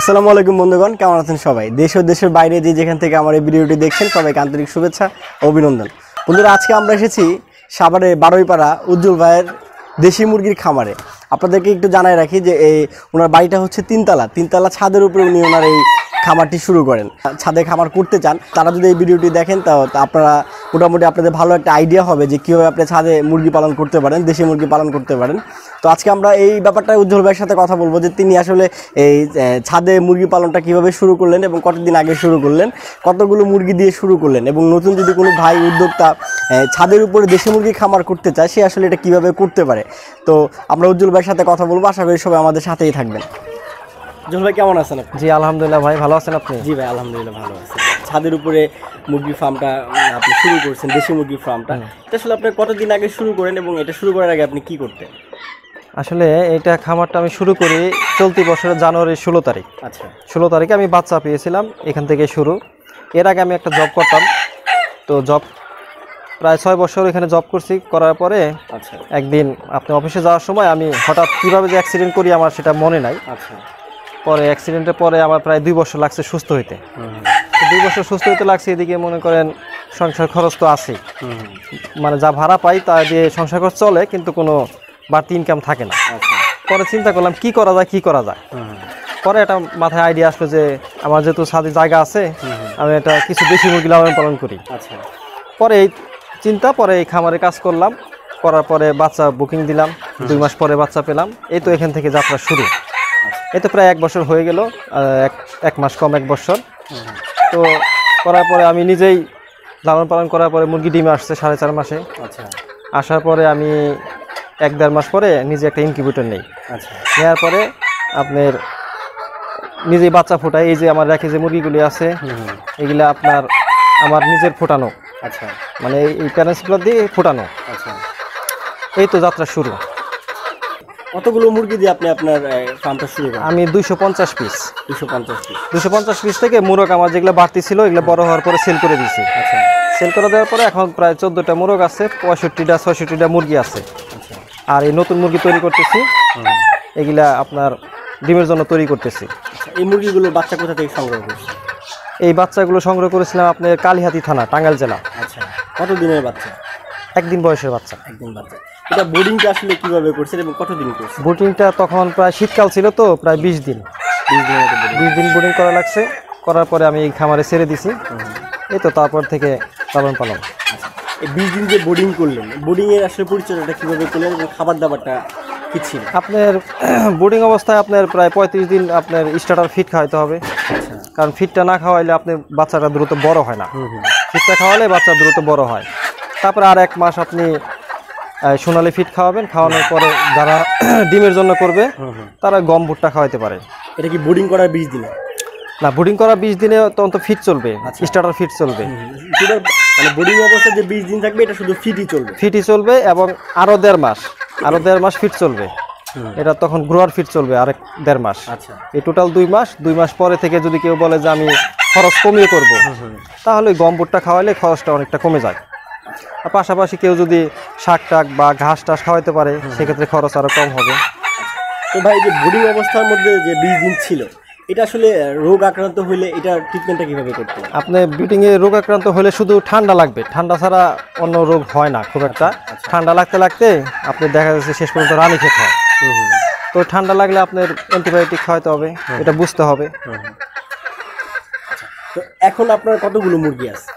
আসসালামু আলাইকুম বন্ধুগণ কেমন আছেন সবাই দেশ ও দেশের বাইরে যে যেখান থেকে আমার এই ভিডিওটি দেখছেন সবাইকে আন্তরিক শুভেচ্ছা অভিনন্দন বন্ধুরা আজকে আমরা এসেছি সাভারের বারোইপাড়া উজ্জ্বল ভাইয়ের দেশি মুরগির খামারে আপনাদেরকে একটু জানাই রাখি যে এই ওনার বাড়িটা হচ্ছে তিনতলা তিনতলা ছাদের উপরে উনি ওনার এই খামারটি শুরু করেন ছাদে খামার করতে চান তারা যদি এই ভিডিওটি দেখেন তা আপনারা মোটামুটি আপনাদের ভালো একটা আইডিয়া হবে যে কীভাবে আপনি ছাদে মুরগি পালন করতে পারেন দেশি মুরগি পালন করতে পারেন তো আজকে আমরা এই ব্যাপারটা উজ্জ্বল ভাইয়ের সাথে কথা বলবো যে তিনি আসলে এই ছাদে মুরগি পালনটা কীভাবে শুরু করলেন এবং কতদিন আগে শুরু করলেন কতগুলো মুরগি দিয়ে শুরু করলেন এবং নতুন যদি কোনো ভাই উদ্যোক্তা ছাদের উপরে দেশি মুরগি খামার করতে চায় সে আসলে এটা কীভাবে করতে পারে তো আমরা উজ্জ্বল ভাইয়ের সাথে কথা বলবো আশা করি সবাই আমাদের সাথেই থাকবেন জুল ভাই কেমন আছেন জি আলহামদুলিল্লাহ ভাই ভালো আছেন আপনি জি ভাই আলহামদুলিল্লাহ ভালো আছেন ছাদের উপরে মুরগি ফার্মটা আপনি শুরু করছেন দেশি মুরগি ফার্মটা আসলে আপনি কতদিন আগে শুরু করেন এবং এটা শুরু করার আগে আপনি কি করতেন আসলে এটা খামারটা আমি শুরু করি চলতি বছরের জানুয়ারি ষোলো তারিখ আচ্ছা ষোলো তারিখে আমি বাচ্চা পেয়েছিলাম এখান থেকে শুরু এর আগে আমি একটা জব করতাম তো জব প্রায় ছয় বছর এখানে জব করছি করার পরে আচ্ছা একদিন আপনি অফিসে যাওয়ার সময় আমি হঠাৎ কীভাবে যে অ্যাক্সিডেন্ট করি আমার সেটা মনে নাই আচ্ছা পরে অ্যাক্সিডেন্টের পরে আমার প্রায় দুই বছর লাগছে সুস্থ হইতে দুই বছর সুস্থ হইতে লাগছে এদিকে মনে করেন সংসার খরচ তো আছে মানে যা ভাড়া পাই তা দিয়ে সংসার খরচ চলে কিন্তু কোনো বাড়তি ইনকাম থাকে না আচ্ছা। পরে চিন্তা করলাম কি করা যায় কি করা যায় পরে একটা মাথায় আইডিয়া আসলো যে আমার যেহেতু সাথে জায়গা আছে আমি এটা কিছু বেশি মুরগি লালন পালন করি আচ্ছা। পরে এই চিন্তা পরে এই খামারে কাজ করলাম করার পরে বাচ্চা বুকিং দিলাম দুই মাস পরে বাচ্চা পেলাম এই তো এখান থেকে যাত্রা শুরু এতে প্রায় এক বছর হয়ে গেল এক এক মাস কম এক বছর তো করার পরে আমি নিজেই লালন পালন করার পরে মুরগি ডিমে আসছে সাড়ে চার মাসে আচ্ছা আসার পরে আমি এক দেড় মাস পরে নিজে একটা ইনকিউবেটর নেই আচ্ছা নেওয়ার পরে আপনার নিজে বাচ্চা ফোটাই এই যে আমার রেখে যে মুরগিগুলি আছে এগুলো আপনার আমার নিজের ফোটানো আচ্ছা মানে এই প্যারেন্টসগুলো দিয়ে ফোটানো আচ্ছা এই তো যাত্রা শুরু কতগুলো মুরগি দিয়ে আপনি আপনার ফার্মটা শুরু করেন আমি দুইশো পঞ্চাশ পিস দুশো পঞ্চাশ পিস দুশো পঞ্চাশ পিস থেকে মোরগ আমার যেগুলো বাড়তি ছিল এগুলো বড় হওয়ার পরে সেল করে দিয়েছি আচ্ছা সেল করে দেওয়ার পরে এখন প্রায় চোদ্দোটা মোরগ আছে পঁয়ষট্টিটা ছয়ষট্টিটা মুরগি আছে আচ্ছা। আর এই নতুন মুরগি তৈরি করতেছি এগুলা আপনার ডিমের জন্য তৈরি করতেছি আচ্ছা, এই মুরগিগুলো বাচ্চা কোথা থেকে সংগ্রহ করছি এই বাচ্চাগুলো সংগ্রহ করেছিলাম আপনার কালিহাতি থানা টাঙ্গাইল জেলা আচ্ছা কত দিনের বাচ্চা একদিন বয়সের বাচ্চা একদিন বাচ্চা এটা বোর্ডিংটা আসলে কিভাবে করছেন এবং কতদিন করছেন বোর্ডিংটা তখন প্রায় শীতকাল ছিল তো প্রায় বিশ দিন বিশ দিন বোর্ডিং করা লাগছে করার পরে আমি এই খামারে ছেড়ে দিছি এই তো তারপর থেকে পালন পালন বিশ দিন যে বোর্ডিং করলেন বোর্ডিংয়ের আসলে পরিচর্যাটা কীভাবে করলেন এবং খাবার দাবারটা কী আপনার বোর্ডিং অবস্থায় আপনার প্রায় পঁয়ত্রিশ দিন আপনার স্টার্টার ফিট খাওয়াইতে হবে আচ্ছা। কারণ ফিটটা না খাওয়াইলে আপনার বাচ্চাটা দ্রুত বড় হয় না ফিটটা খাওয়ালে বাচ্চা দ্রুত বড় হয় তারপরে আর এক মাস আপনি সোনালি ফিট খাওয়াবেন খাওয়ানোর পরে যারা ডিমের জন্য করবে তারা গম ভুট্টা খাওয়াতে পারে এটা কি বোর্ডিং করার বীজ দিলে না বোর্ডিং করা বিষ দিনে অন্তত ফিট চলবে আচ্ছা। স্টার্টার ফিট চলবে মানে বোর্ডিং অবস্থায় যে বিষ দিন থাকবে এটা শুধু ফিটই চলবে ফিটই চলবে এবং আরও দেড় মাস আরও দেড় মাস ফিট চলবে এটা তখন গ্রোয়ার ফিট চলবে আরেক দেড় মাস আচ্ছা এই টোটাল দুই মাস দুই মাস পরে থেকে যদি কেউ বলে যে আমি খরচ কমিয়ে করব তাহলে গম ভুট্টা খাওয়ালে খরচটা অনেকটা কমে যায় পাশাপাশি কেউ যদি শাক টাক বা ঘাস টাস খাওয়াইতে পারে সেক্ষেত্রে খরচ আরও কম হবে তো ভাই যে বোর্ডিং অবস্থার মধ্যে যে বীজ দিন ছিল এটা আসলে রোগ আক্রান্ত হলে এটা ট্রিটমেন্টটা কীভাবে করতে আপনি বিটিংয়ে রোগ আক্রান্ত হলে শুধু ঠান্ডা লাগবে ঠান্ডা ছাড়া অন্য রোগ হয় না খুব একটা আচ্ছা, আচ্ছা। ঠান্ডা লাগতে লাগতে আপনি দেখা যাচ্ছে শেষ পর্যন্ত রানি খেতে হয় তো ঠান্ডা লাগলে আপনার অ্যান্টিবায়োটিক খাওয়াতে হবে এটা বুঝতে হবে আচ্ছা, তো এখন আপনার কতগুলো মুরগি আছে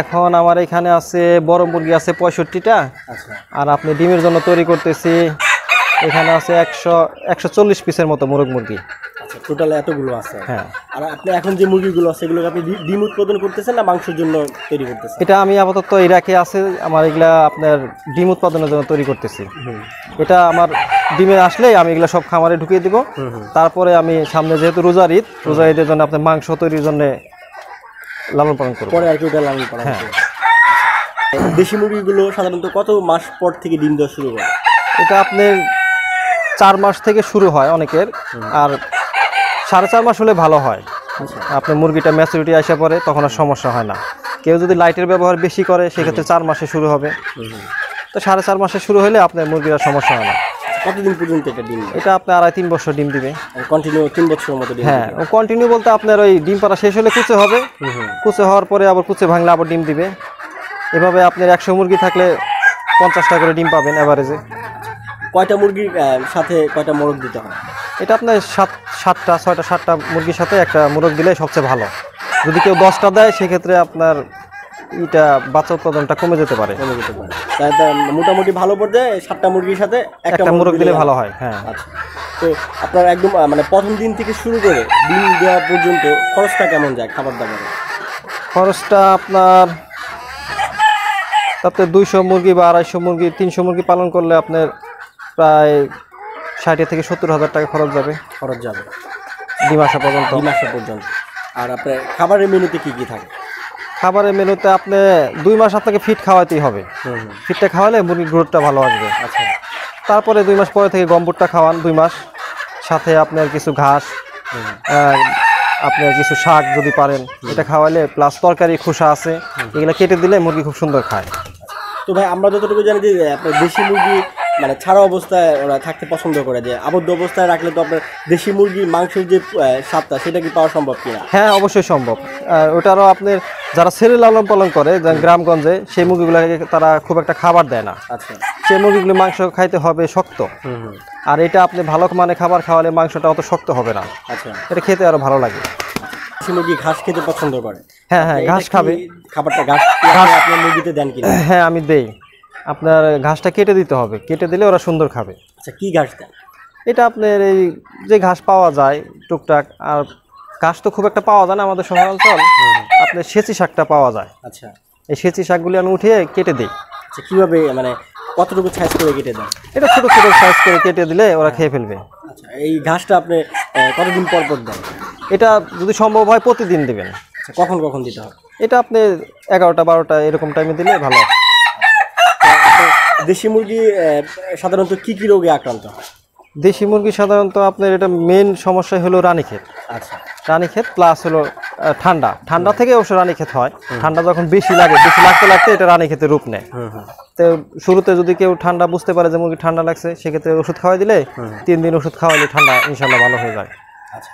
এখন আমার এখানে আছে বড় মুরগি আছে পঁয়ষট্টিটা আচ্ছা। আর আপনি ডিমের জন্য তৈরি করতেছি এখানে আছে একশো একশো চল্লিশ পিসের মতো মোরগ মুরগি টোটাল আচ্ছা, এতগুলো আছে হ্যাঁ আর আপনি এখন যে মুরগিগুলো আছে এগুলোকে আপনি ডিম উৎপাদন করতেছেন না মাংসের জন্য তৈরি করতেছেন এটা আমি আপাতত ইরাকে আছে আমার এগুলা আপনার ডিম উৎপাদনের জন্য তৈরি করতেছি এটা আমার ডিমে আসলে আমি এগুলো সব খামারে ঢুকিয়ে দিব তারপরে আমি সামনে যেহেতু রোজার ঈদ রোজার ঈদের জন্য আপনার মাংস তৈরির জন্য লালন পালন করবো পরে আর কি ওটা লালন পালন হ্যাঁ দেশি মুরগিগুলো সাধারণত কত মাস পর থেকে ডিম দেওয়া শুরু হয় এটা আপনার চার মাস থেকে শুরু হয় অনেকের আর সাড়ে চার মাস হলে ভালো হয় আচ্ছা। আপনার মুরগিটা ম্যাচুরিটি আসা পরে তখন আর সমস্যা হয় না কেউ যদি লাইটের ব্যবহার বেশি করে সেক্ষেত্রে চার মাসে শুরু হবে তো সাড়ে চার মাসে শুরু হলে আপনার মুরগির সমস্যা হয় না কতদিন পর্যন্ত এটা ডিম এটা আপনার আড়াই তিন বছর ডিম দিবে কন্টিনিউ তিন বছরের মতো ডিম হ্যাঁ কন্টিনিউ বলতে আপনার ওই ডিম পাড়া শেষ হলে কুচে হবে কুচে হওয়ার পরে আবার কুচে ভাঙলে আবার ডিম দিবে এভাবে আপনার একশো মুরগি থাকলে পঞ্চাশটা করে ডিম পাবেন অ্যাভারেজে কয়টা মুরগির সাথে কয়টা মোরগ দিতে হয় এটা আপনার সাত সাতটা ছয়টা সাতটা মুরগির সাথে একটা মোরগ দিলে সবচেয়ে ভালো যদি কেউ দশটা দেয় সেক্ষেত্রে আপনার এটা বাচ্চা উৎপাদনটা কমে যেতে পারে কমে যেতে পারে মোটামুটি ভালো পর্যায়ে সাতটা মুরগির সাথে একটা মুরগ দিলে ভালো হয় হ্যাঁ আচ্ছা। তো আপনার একদম মানে প্রথম দিন থেকে শুরু করে দিন দেওয়া পর্যন্ত খরচটা কেমন যায় খাবার দাবারে খরচটা আপনার তাতে দুইশো মুরগি বা আড়াইশো মুরগি তিনশো মুরগি পালন করলে আপনার প্রায় ষাট থেকে সত্তর হাজার টাকা খরচ যাবে খরচ যাবে দুই মাসে পর্যন্ত দুই মাসে পর্যন্ত আর আপনার খাবারের মেনুতে কী কী থাকে খাবারের মেনুতে আপনি দুই মাস আপনাকে ফিট খাওয়াতেই হবে ফিটটা খাওয়ালে মুরগির গ্রোথটা ভালো আসবে আচ্ছা তারপরে দুই মাস পরে থেকে গম্বুরটা খাওয়ান দুই মাস সাথে আপনার কিছু ঘাস আপনার কিছু শাক যদি পারেন এটা খাওয়ালে প্লাস তরকারি খোসা আছে এগুলো কেটে দিলে মুরগি খুব সুন্দর খায় তো ভাই আমরা যতটুকু জানি যে আপনার দেশি মুরগি মানে ছাড়া অবস্থায় ওরা থাকতে পছন্দ করে যে আবদ্ধ অবস্থায় রাখলে তো আপনার দেশি মুরগির মাংসের যে স্বাদটা সেটা কি পাওয়া সম্ভব কিনা হ্যাঁ অবশ্যই সম্ভব ওটারও আপনার যারা ছেলে লালন পালন করে গ্রামগঞ্জে সেই মুরগিগুলোকে তারা খুব একটা খাবার দেয় না আচ্ছা সেই মুরগিগুলো মাংস খাইতে হবে শক্ত আর এটা আপনি ভালো মানে খাবার খাওয়ালে মাংসটা অত শক্ত হবে না আচ্ছা এটা খেতে আরও ভালো লাগে মুরগি ঘাস খেতে পছন্দ করে হ্যাঁ হ্যাঁ আচ্ছা, ঘাস খাবে খাবারটা ঘাস আপনি মুরগিতে দেন কিনা হ্যাঁ আমি দেই আপনার ঘাসটা কেটে দিতে হবে কেটে দিলে ওরা সুন্দর খাবে আচ্ছা কী ঘাস এটা আপনার এই যে ঘাস পাওয়া যায় টুকটাক আর ঘাস তো খুব একটা পাওয়া যায় না আমাদের শহরাঞ্চল আপনার সেচি শাকটা পাওয়া যায় আচ্ছা এই সেচি শাকগুলি আমি উঠিয়ে কেটে দিই আচ্ছা কীভাবে মানে কতটুকু সাইজ করে কেটে দেয় এটা ছোটো ছোটো সাইজ করে কেটে দিলে ওরা খেয়ে ফেলবে আচ্ছা এই ঘাসটা আপনি কতদিন পর পর দেন এটা যদি সম্ভব হয় প্রতিদিন দেবেন আচ্ছা কখন কখন দিতে হবে এটা আপনি এগারোটা বারোটা এরকম টাইমে দিলে ভালো হয় দেশি মুরগি সাধারণত কি কি রোগে আক্রান্ত দেশি মুরগি সাধারণত আপনার এটা মেন সমস্যা হলো রানীক্ষেত আচ্ছা রানীক্ষেত প্লাস হলো ঠান্ডা ঠান্ডা থেকে অবশ্য রানীক্ষেত হয় ঠান্ডা যখন বেশি লাগে বেশি লাগতে লাগতে এটা রানীক্ষেতের রূপ নেয় তো শুরুতে যদি কেউ ঠান্ডা বুঝতে পারে যে মুরগি ঠান্ডা লাগছে সেক্ষেত্রে ওষুধ খাওয়াই দিলে তিন দিন ওষুধ খাওয়াইলে ঠান্ডা ইনশাল্লাহ ভালো হয়ে যায় আচ্ছা।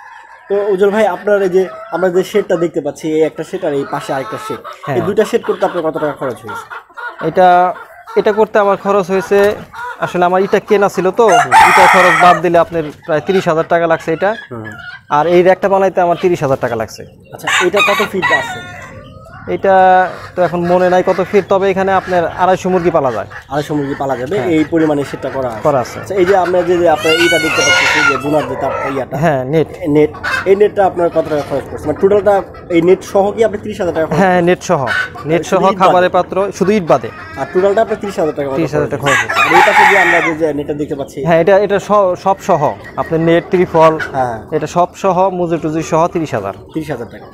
তো উজ্জ্বল ভাই আপনার এই যে আমরা যে শেডটা দেখতে পাচ্ছি এই একটা শেড আর এই পাশে আরেকটা শেড এই হ্যাঁ। দুটা শেড করতে আপনার কত টাকা খরচ হয়েছে এটা এটা করতে আমার খরচ হয়েছে আসলে আমার ইটা কেনা ছিল তো এটা খরচ বাদ দিলে আপনার প্রায় তিরিশ হাজার টাকা লাগছে এটা আর এই র্যাকটা বানাইতে আমার তিরিশ হাজার টাকা লাগছে আচ্ছা এটা কত ফিট আছে এটা তো এখন মনে নাই কত ফিট তবে এখানে আপনার আড়াইশো মুরগি পালা যায় আড়াইশো মুরগি পালা যাবে হ্যাঁ। এই পরিমাণে সেটা করা করা আছে আচ্ছা, এই যে আপনার যে আপনার এইটা দেখতে পাচ্ছি যে বোনার যে তার ইয়াটা হ্যাঁ নেট নেট এই নেটটা আপনার কত টাকা খরচ করছে মানে টোটালটা এই নেট সহ কি আপনি তিরিশ হাজার টাকা হ্যাঁ নেট সহ নেট সহ খাবারের পাত্র শুধু ইট বাদে আর টোটালটা আপনার তিরিশ হাজার টাকা তিরিশ হাজার টাকা খরচ হচ্ছে এইটা যে আমরা যে নেটটা দেখতে পাচ্ছি হ্যাঁ এটা এটা সব সহ আপনার নেট ত্রিফল হ্যাঁ এটা সব সহ মুজুর টুজুর সহ তিরিশ হাজার তিরিশ হাজার টাকা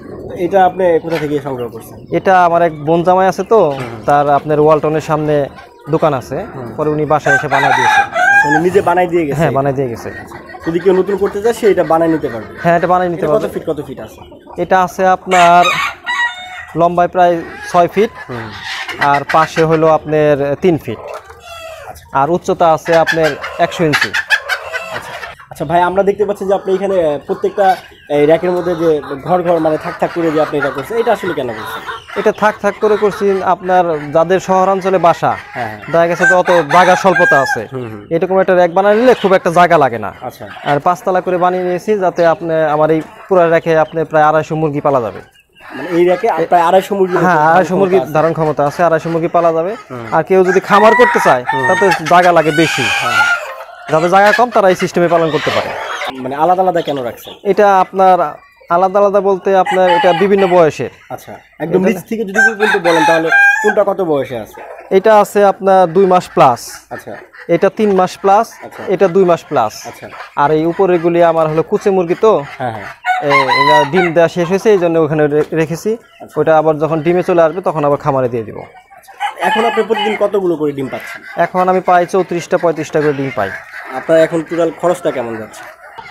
এটা আপনি কোথা থেকে সংগ্রহ করছেন এটা আমার এক বোন জামাই আছে তো তার আপনার ওয়ালটনের সামনে দোকান আছে পরে উনি বাসায় এসে বানিয়ে দিয়েছে আচ্ছা, উনি নিজে বানাই দিয়ে গেছে হ্যাঁ বানাই দিয়ে গেছে যদি কেউ নতুন করতে চায় সে এটা বানাই নিতে পারবে হ্যাঁ এটা বানাই নিতে পারবে কত ফিট কত ফিট আছে এটা আছে আপনার লম্বায় প্রায় ছয় ফিট আর পাশে হলো আপনার তিন ফিট আচ্ছা। আর উচ্চতা আছে আপনার একশো ইঞ্চি আচ্ছা।, আচ্ছা ভাই আমরা দেখতে পাচ্ছি যে আপনি এখানে প্রত্যেকটা এই র্যাকের মধ্যে যে ঘর ঘর মানে থাক থাক করে যে আপনি এটা করছেন এটা আসলে কেন করছেন এটা থাক থাক করে করছেন আপনার যাদের শহরাঞ্চলে বাসা হ্যাঁ, হ্যাঁ। দেখা গেছে অত জায়গা স্বল্পতা আছে এরকম একটা র্যাক বানিয়ে নিলে খুব একটা জায়গা লাগে না আচ্ছা আর পাঁচতলা করে বানিয়ে নিয়েছি যাতে আপনি আমার এই পুরা র্যাকে আপনি প্রায় আড়াইশো মুরগি পালা যাবে মানে এই আড়াইশো মুরগি হ্যাঁ আড়াইশো মুরগি ধারণ ক্ষমতা আছে আড়াইশো মুরগি পালা যাবে আর কেউ যদি খামার করতে চায় তাতে জায়গা লাগে বেশি যাদের হ্যাঁ। জায়গা কম তারা এই সিস্টেমে পালন করতে পারে মানে আলাদা আলাদা কেন রাখছেন এটা আপনার আলাদা আলাদা বলতে আপনার এটা বিভিন্ন বয়সে আচ্ছা একদম নিচ থেকে যদি বলতে বলেন তাহলে কোনটা কত বয়সে আছে এটা আছে আপনার দুই মাস প্লাস আচ্ছা এটা তিন মাস প্লাস আচ্ছা। এটা দুই মাস প্লাস আচ্ছা আর এই উপরেগুলি আমার হলো কুচে মুরগি তো হ্যাঁ হ্যাঁ ডিম দেওয়া শেষ হয়েছে এই জন্য ওখানে রেখেছি আচ্ছা। ওটা আবার যখন ডিমে চলে আসবে তখন আবার খামারে দিয়ে দিব আচ্ছা। এখন আপনি প্রতিদিন কতগুলো করে ডিম পাচ্ছেন এখন আমি পাই চৌত্রিশটা পঁয়ত্রিশটা করে ডিম পাই আপনার এখন টোটাল খরচটা কেমন যাচ্ছে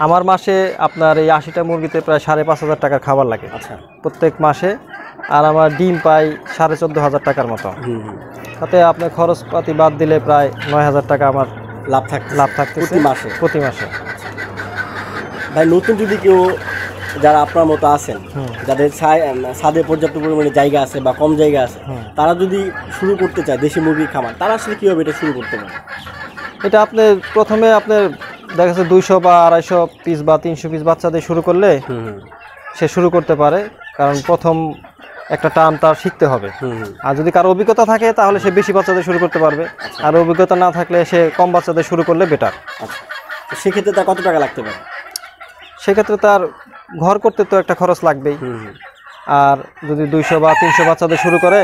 আমার মাসে আপনার এই আশিটা মুরগিতে প্রায় সাড়ে পাঁচ হাজার টাকার খাবার লাগে আচ্ছা প্রত্যেক মাসে আর আমার ডিম পাই সাড়ে চোদ্দো হাজার টাকার মতো তাতে আপনার খরচপাতি বাদ দিলে প্রায় নয় হাজার টাকা আমার লাভ থাক লাভ থাকতে প্রতি মাসে প্রতি মাসে ভাই নতুন যদি কেউ যারা আপনার মতো আছেন যাদের ছাদে পর্যাপ্ত পরিমাণে জায়গা আছে বা কম জায়গা আছে তারা যদি শুরু করতে চায় দেশি মুরগি খামার তারা আসলে কীভাবে এটা শুরু করতে পারে এটা আপনি প্রথমে আপনার দেখা যাচ্ছে দুইশো বা আড়াইশো পিস বা তিনশো পিস বাচ্চা দিয়ে শুরু করলে সে শুরু করতে পারে কারণ প্রথম একটা টান তার শিখতে হবে আর যদি কারো অভিজ্ঞতা থাকে তাহলে সে বেশি বাচ্চাদের শুরু করতে পারবে আচ্ছা। আর অভিজ্ঞতা না থাকলে সে কম বাচ্চাদের শুরু করলে বেটার আচ্ছা। সেক্ষেত্রে তার কত টাকা লাগতে পারে সেক্ষেত্রে তার ঘর করতে তো একটা খরচ লাগবেই আর যদি দুইশো বা তিনশো বাচ্চাদের শুরু করে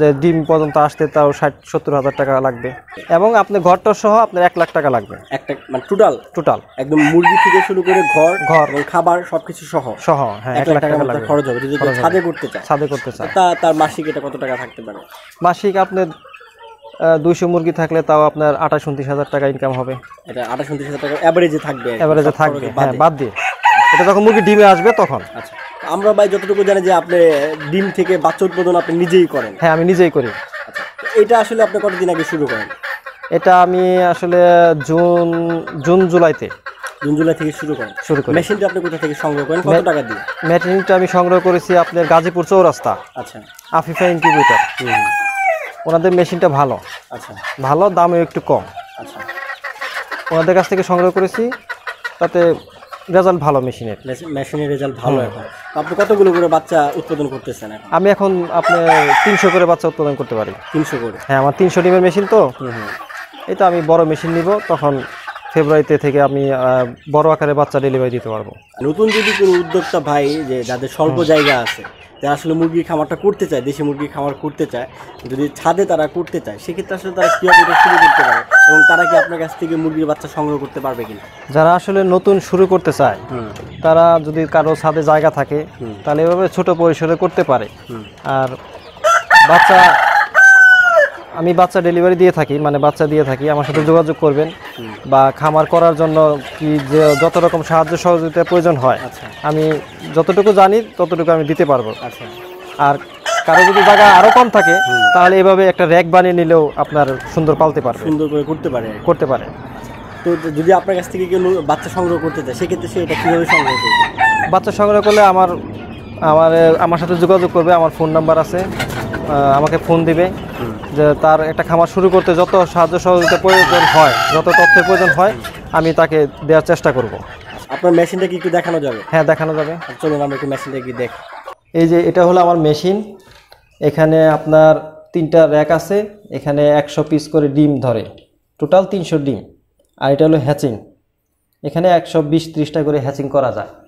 যে ডিম পর্যন্ত আসতে তাও ষাট সত্তর হাজার টাকা লাগবে এবং আপনার ঘরটা সহ আপনার এক লাখ টাকা লাগবে একটা মানে টোটাল টোটাল একদম মুরগি থেকে শুরু করে ঘর ঘর এবং খাবার সবকিছু সহ সহ হ্যাঁ এক লাখ টাকা লাগবে খরচ হবে যদি ছাদে করতে চায় ছাদে করতে চায় তা তার মাসিক এটা কত টাকা থাকতে পারে মাসিক আপনার দুইশো মুরগি থাকলে তাও আপনার আঠাশ উনত্রিশ হাজার টাকা ইনকাম হবে এটা আঠাশ উনত্রিশ হাজার টাকা অ্যাভারেজে থাকবে অ্যাভারেজে থাকবে হ্যাঁ বাদ দিয়ে এটা যখন মুরগি ডিমে আসবে তখন আচ্ছা আমরা ভাই যতটুকু জানি যে আপনি ডিম থেকে বাচ্চা উৎপাদন আপনি নিজেই করেন হ্যাঁ আমি নিজেই করি আচ্ছা, এটা আসলে আপনি কতদিন আগে শুরু করেন এটা আমি আসলে জুন জুন জুলাইতে জুন জুলাই থেকে শুরু করেন শুরু করেন মেশিনটা আপনি কোথা থেকে সংগ্রহ করেন কত টাকা দিয়ে মেশিনটা আমি সংগ্রহ করেছি আপনার গাজীপুর চৌরাস্তা আচ্ছা আফিফা ইনকিউবেটর ওনাদের মেশিনটা ভালো আচ্ছা ভালো দামও একটু কম আচ্ছা ওনাদের কাছ থেকে সংগ্রহ করেছি তাতে রেজাল্ট ভালো মেশিনের মেশিনের রেজাল্ট ভালো হ্যাঁ। এখন আপনি কতগুলো করে বাচ্চা উৎপাদন করতেছেন আমি এখন আপনি তিনশো করে বাচ্চা উৎপাদন করতে পারি তিনশো করে হ্যাঁ আমার তিনশো ডিমের মেশিন তো এটা আমি বড় মেশিন নিব তখন ফেব্রুয়ারিতে থেকে আমি বড় আকারে বাচ্চা ডেলিভারি দিতে পারবো নতুন যদি কোনো উদ্যোক্তা ভাই যে যাদের স্বল্প জায়গা আছে যারা আসলে মুরগির খামারটা করতে চায় দেশি মুরগির খামার করতে চায় যদি ছাদে তারা করতে চায় সেক্ষেত্রে আসলে তারা কীভাবে শুরু করতে পারে এবং তারা কি আপনার কাছ থেকে মুরগির বাচ্চা সংগ্রহ করতে পারবে কিনা যারা আসলে নতুন শুরু করতে চায় তারা যদি কারো ছাদে জায়গা থাকে তাহলে এভাবে ছোট পরিসরে করতে পারে আর বাচ্চা আমি বাচ্চা ডেলিভারি দিয়ে থাকি মানে বাচ্চা দিয়ে থাকি আমার সাথে যোগাযোগ করবেন বা খামার করার জন্য কি যে যত রকম সাহায্য সহযোগিতা প্রয়োজন হয় আচ্ছা। আমি যতটুকু জানি ততটুকু আমি দিতে পারবো আচ্ছা। আর কারো যদি জায়গা আরো কম থাকে তাহলে এভাবে একটা র্যাক বানিয়ে নিলেও আপনার সুন্দর পালতে পারবে সুন্দর করে করতে পারে করতে পারে তো যদি আপনার কাছ থেকে কেউ বাচ্চা সংগ্রহ করতে চায় সেক্ষেত্রে সে এটা কীভাবে সংগ্রহ করবে বাচ্চা সংগ্রহ করলে আমার আমার আমার সাথে যোগাযোগ করবে আমার ফোন নাম্বার আছে আমাকে ফোন দিবে যে তার একটা খামার শুরু করতে যত সাহায্য সহযোগিতা প্রয়োজন হয় যত তথ্যের প্রয়োজন হয় আমি তাকে দেওয়ার চেষ্টা করব আপনার মেশিনটা কি একটু দেখানো যাবে হ্যাঁ দেখানো যাবে চলুন আমরা একটু মেশিনটা কি দেখি এই যে এটা হলো আমার মেশিন এখানে আপনার তিনটা র্যাক আছে এখানে একশো পিস করে ডিম ধরে টোটাল তিনশো ডিম আর এটা হলো হ্যাচিং এখানে একশো বিশ ত্রিশটা করে হ্যাচিং করা যায়